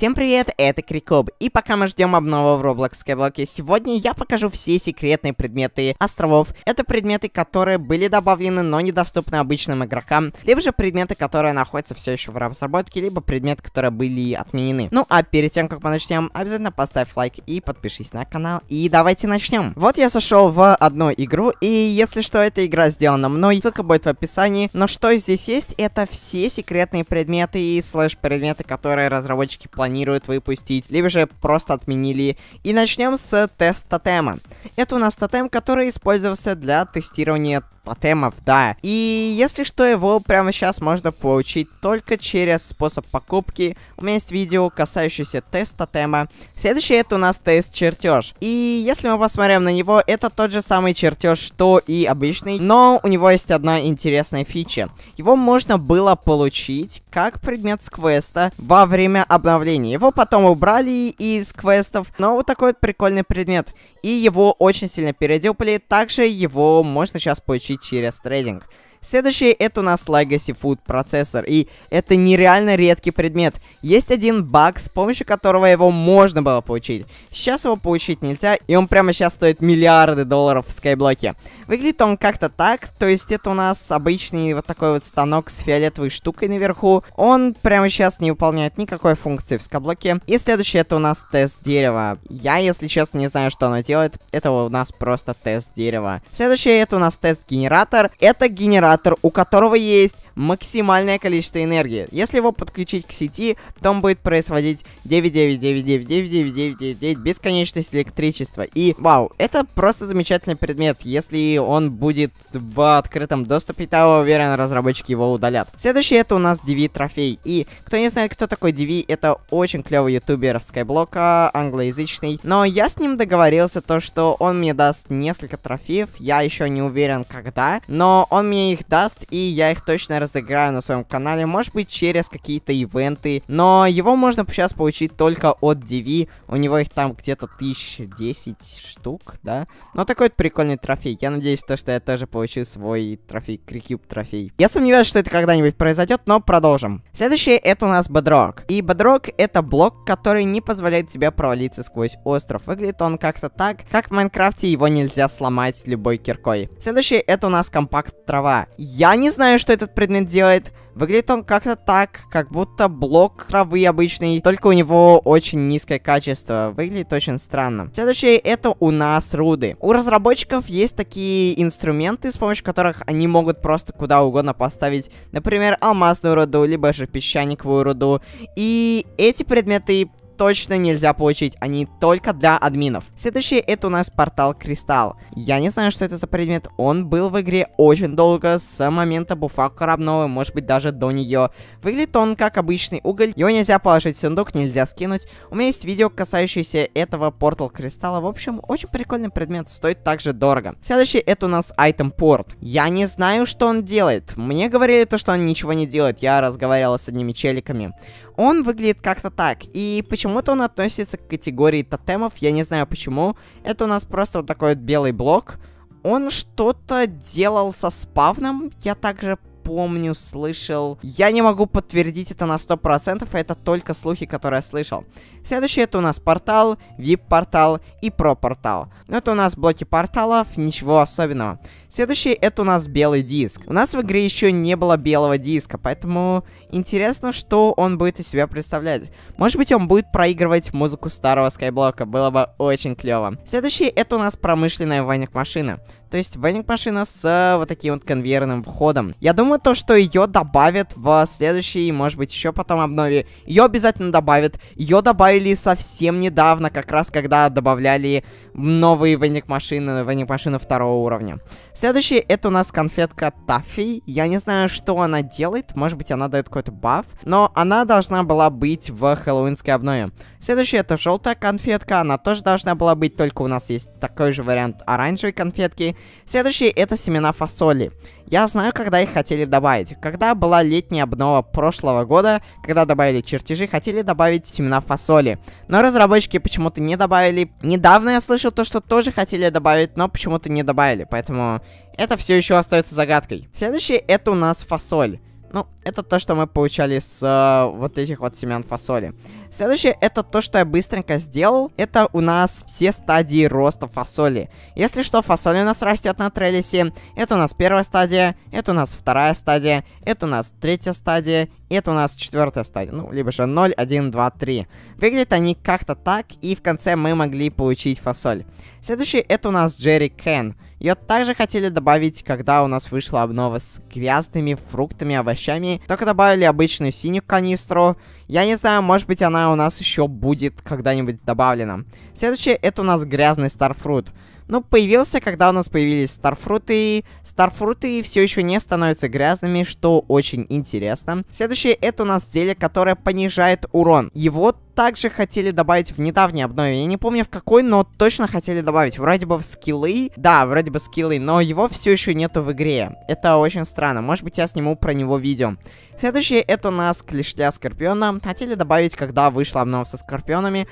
Всем привет, это Крикоб, и пока мы ждем обнова в Roblox блоке, сегодня я покажу все секретные предметы островов. Это предметы, которые были добавлены, но недоступны обычным игрокам, либо же предметы, которые находятся все еще в разработке, либо предметы, которые были отменены. Ну а перед тем, как мы начнем, обязательно поставь лайк и подпишись на канал. И давайте начнем. Вот я зашел в одну игру, и если что, эта игра сделана мной, ссылка будет в описании. Но что здесь есть, это все секретные предметы и слэш-предметы, которые разработчики планируют планируют выпустить, либо же просто отменили. И начнем с тест тотема. Это у нас тотем, который использовался для тестирования тотемов, да. И если что, его прямо сейчас можно получить только через способ покупки. У меня есть видео, касающееся теста тема. Следующий это у нас тест-чертеж. И если мы посмотрим на него, это тот же самый чертеж, что и обычный, но у него есть одна интересная фича. Его можно было получить как предмет с квеста во время обновления. Его потом убрали из квестов, но вот такой вот прикольный предмет и его очень сильно переделали. Также его можно сейчас получить через трейдинг. Следующий это у нас Legacy Food процессор, и это нереально редкий предмет. Есть один баг, с помощью которого его можно было получить. Сейчас его получить нельзя, и он прямо сейчас стоит миллиарды долларов в скайблоке. Выглядит он как-то так, то есть это у нас обычный вот такой вот станок с фиолетовой штукой наверху. Он прямо сейчас не выполняет никакой функции в скайблоке. И следующий это у нас тест дерева. Я, если честно, не знаю, что оно делает. Это у нас просто тест дерева. Следующий это у нас тест генератор. Это генератор оператор, у которого есть максимальное количество энергии. Если его подключить к сети, то он будет производить 99999999 бесконечность электричества. И вау, это просто замечательный предмет. Если он будет в открытом доступе, то уверен, разработчики его удалят. Следующий это у нас DV трофей. И кто не знает, кто такой DV, это очень клевый ютубер Скайблока, англоязычный. Но я с ним договорился то, что он мне даст несколько трофеев. Я еще не уверен, когда. Но он мне их даст, и я их точно разыграю на своем канале, может быть, через какие-то ивенты, но его можно сейчас получить только от DV, у него их там где-то 1010 штук, да? Но ну, такой вот прикольный трофей, я надеюсь, то, что я тоже получу свой трофей, Крикюб трофей. Я сомневаюсь, что это когда-нибудь произойдет, но продолжим. Следующее, это у нас Bedrock. И Bedrock это блок, который не позволяет тебе провалиться сквозь остров. Выглядит он как-то так, как в Майнкрафте его нельзя сломать любой киркой. Следующее, это у нас компакт трава. Я не знаю, что этот предмет интернет делает. Выглядит он как-то так, как будто блок травы обычный, только у него очень низкое качество. Выглядит очень странно. Следующее это у нас руды. У разработчиков есть такие инструменты, с помощью которых они могут просто куда угодно поставить, например, алмазную руду, либо же песчаниковую руду. И эти предметы точно нельзя получить, они только для админов. Следующий это у нас портал Кристалл. Я не знаю, что это за предмет, он был в игре очень долго, с момента буфа корабного может быть даже до нее. Выглядит он как обычный уголь, его нельзя положить в сундук, нельзя скинуть. У меня есть видео, касающееся этого портал Кристалла, в общем, очень прикольный предмет, стоит также дорого. Следующий это у нас Item Port. Я не знаю, что он делает, мне говорили то, что он ничего не делает, я разговаривал с одними челиками. Он выглядит как-то так, и почему почему-то он относится к категории тотемов, я не знаю почему. Это у нас просто вот такой вот белый блок. Он что-то делал со спавном, я также помню, слышал. Я не могу подтвердить это на 100%, это только слухи, которые я слышал. Следующий это у нас портал, VIP-портал и Pro-портал. Но ну, это у нас блоки порталов, ничего особенного. Следующий это у нас белый диск. У нас в игре еще не было белого диска, поэтому интересно, что он будет из себя представлять. Может быть он будет проигрывать музыку старого скайблока, было бы очень клево. Следующий это у нас промышленная войник машина. То есть вендинг-машина с э, вот таким вот конвейерным входом. Я думаю, то, что ее добавят в следующей, может быть, еще потом обнове. Ее обязательно добавят. Ее добавили совсем недавно, как раз когда добавляли новые вендинг-машины, вендинг-машины второго уровня. Следующий это у нас конфетка Таффи. Я не знаю, что она делает. Может быть, она дает какой-то баф. Но она должна была быть в хэллоуинской обнове. Следующая это желтая конфетка. Она тоже должна была быть, только у нас есть такой же вариант оранжевой конфетки. Следующие это семена фасоли. Я знаю, когда их хотели добавить. Когда была летняя обнова прошлого года, когда добавили чертежи, хотели добавить семена фасоли. Но разработчики почему-то не добавили. Недавно я слышал то, что тоже хотели добавить, но почему-то не добавили. Поэтому это все еще остается загадкой. Следующее это у нас фасоль. Ну, это то, что мы получали с э, вот этих вот семян фасоли. Следующее, это то, что я быстренько сделал. Это у нас все стадии роста фасоли. Если что, фасоль у нас растет на трелисе. Это у нас первая стадия, это у нас вторая стадия, это у нас третья стадия, это у нас четвертая стадия. Ну, либо же 0, 1, 2, 3. Выглядят они как-то так, и в конце мы могли получить фасоль. Следующий, это у нас Джерри Кен. Ее также хотели добавить, когда у нас вышла обнова с грязными фруктами, овощами. Только добавили обычную синюю канистру я не знаю, может быть, она у нас еще будет когда-нибудь добавлена. Следующее, это у нас грязный Старфрут. Ну, появился, когда у нас появились старфруты. Старфруты все еще не становятся грязными, что очень интересно. Следующее, это у нас зелье, которое понижает урон. Его также хотели добавить в недавнее обновление. Я не помню в какой, но точно хотели добавить. Вроде бы в скиллы. Да, вроде бы скиллы, но его все еще нету в игре. Это очень странно. Может быть, я сниму про него видео. Следующее это у нас клешля Скорпиона. Хотели добавить, когда вышла обнова со Скорпионами.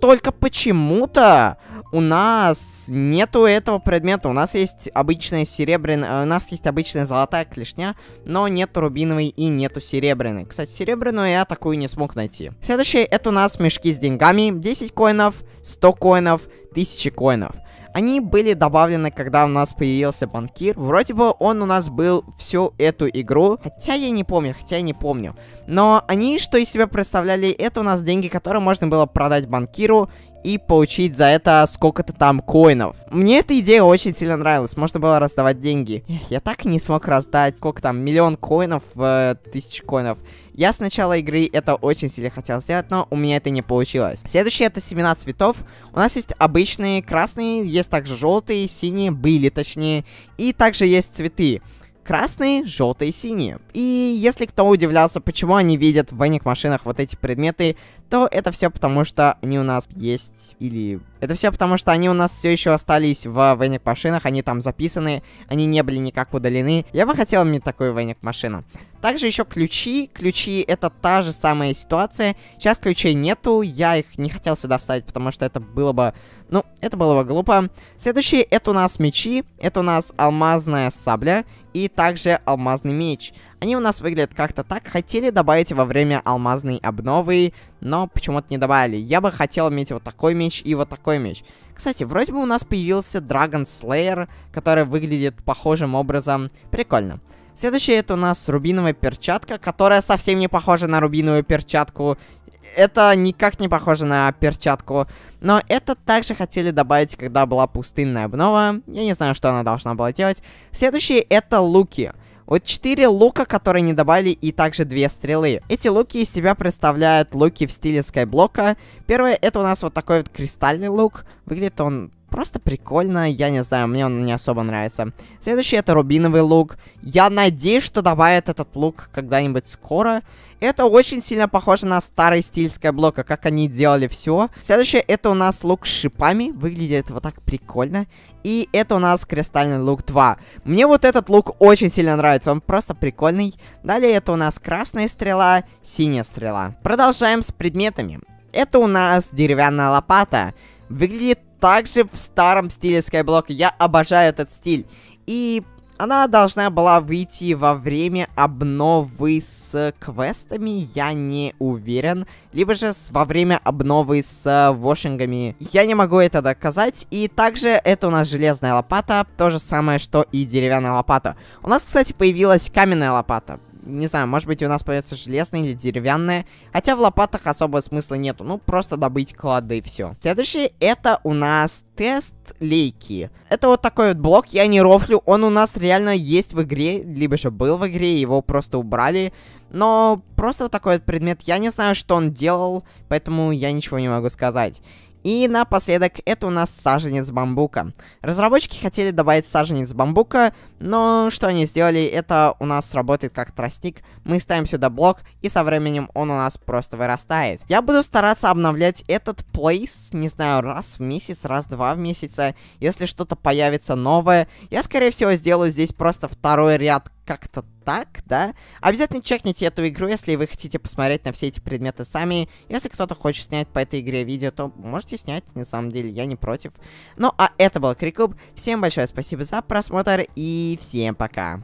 Только почему-то у нас нету этого предмета. У нас есть обычная серебряная... Э, у нас есть обычная золотая клешня, но нету рубиновой и нету серебряной. Кстати, серебряную я такую не смог найти. Следующее, это у нас мешки с деньгами. 10 коинов, 100 коинов, 1000 коинов. Они были добавлены, когда у нас появился банкир. Вроде бы он у нас был всю эту игру, хотя я не помню, хотя я не помню. Но они что из себя представляли, это у нас деньги, которые можно было продать банкиру и получить за это сколько-то там коинов. Мне эта идея очень сильно нравилась, можно было раздавать деньги. я так и не смог раздать, сколько там, миллион коинов, э, тысяч коинов. Я с начала игры это очень сильно хотел сделать, но у меня это не получилось. Следующее это семена цветов. У нас есть обычные красные, есть также желтые, синие, были точнее. И также есть цветы красные, желтые, синие. И если кто удивлялся, почему они видят в веник машинах вот эти предметы, то это все потому, что они у нас есть или... Это все потому, что они у нас все еще остались в веник машинах, они там записаны, они не были никак удалены. Я бы хотел мне такую веник машину. Также еще ключи. Ключи это та же самая ситуация. Сейчас ключей нету, я их не хотел сюда ставить, потому что это было бы... Ну, это было бы глупо. Следующие это у нас мечи, это у нас алмазная сабля и также алмазный меч. Они у нас выглядят как-то так. Хотели добавить во время алмазной обновы, но почему-то не добавили. Я бы хотел иметь вот такой меч и вот такой меч. Кстати, вроде бы у нас появился Dragon Slayer, который выглядит похожим образом. Прикольно. Следующее это у нас рубиновая перчатка, которая совсем не похожа на рубиновую перчатку это никак не похоже на перчатку. Но это также хотели добавить, когда была пустынная обнова. Я не знаю, что она должна была делать. следующее это луки. Вот 4 лука, которые не добавили, и также 2 стрелы. Эти луки из себя представляют луки в стиле скайблока. Первое, это у нас вот такой вот кристальный лук. Выглядит он Просто прикольно, я не знаю, мне он не особо нравится. Следующий это рубиновый лук. Я надеюсь, что добавят этот лук когда-нибудь скоро. Это очень сильно похоже на старый стиль Скайблока, как они делали все. Следующее, это у нас лук с шипами. Выглядит вот так прикольно. И это у нас кристальный лук 2. Мне вот этот лук очень сильно нравится, он просто прикольный. Далее это у нас красная стрела, синяя стрела. Продолжаем с предметами. Это у нас деревянная лопата. Выглядит также в старом стиле Skyblock. Я обожаю этот стиль. И она должна была выйти во время обновы с квестами, я не уверен. Либо же во время обновы с э, вошингами. Я не могу это доказать. И также это у нас железная лопата, то же самое, что и деревянная лопата. У нас, кстати, появилась каменная лопата не знаю, может быть у нас появится железное или деревянное, Хотя в лопатах особого смысла нету, ну просто добыть клады и все. Следующий это у нас тест лейки. Это вот такой вот блок, я не рофлю, он у нас реально есть в игре, либо же был в игре, его просто убрали. Но просто вот такой вот предмет, я не знаю, что он делал, поэтому я ничего не могу сказать. И напоследок, это у нас саженец бамбука. Разработчики хотели добавить саженец бамбука, но что они сделали, это у нас работает как тростник. Мы ставим сюда блок, и со временем он у нас просто вырастает. Я буду стараться обновлять этот плейс, не знаю, раз в месяц, раз-два в месяц. Если что-то появится новое, я, скорее всего, сделаю здесь просто второй ряд как-то так, да? Обязательно чекните эту игру, если вы хотите посмотреть на все эти предметы сами. Если кто-то хочет снять по этой игре видео, то можете снять, на самом деле, я не против. Ну, а это был Крикуб. Всем большое спасибо за просмотр и всем пока.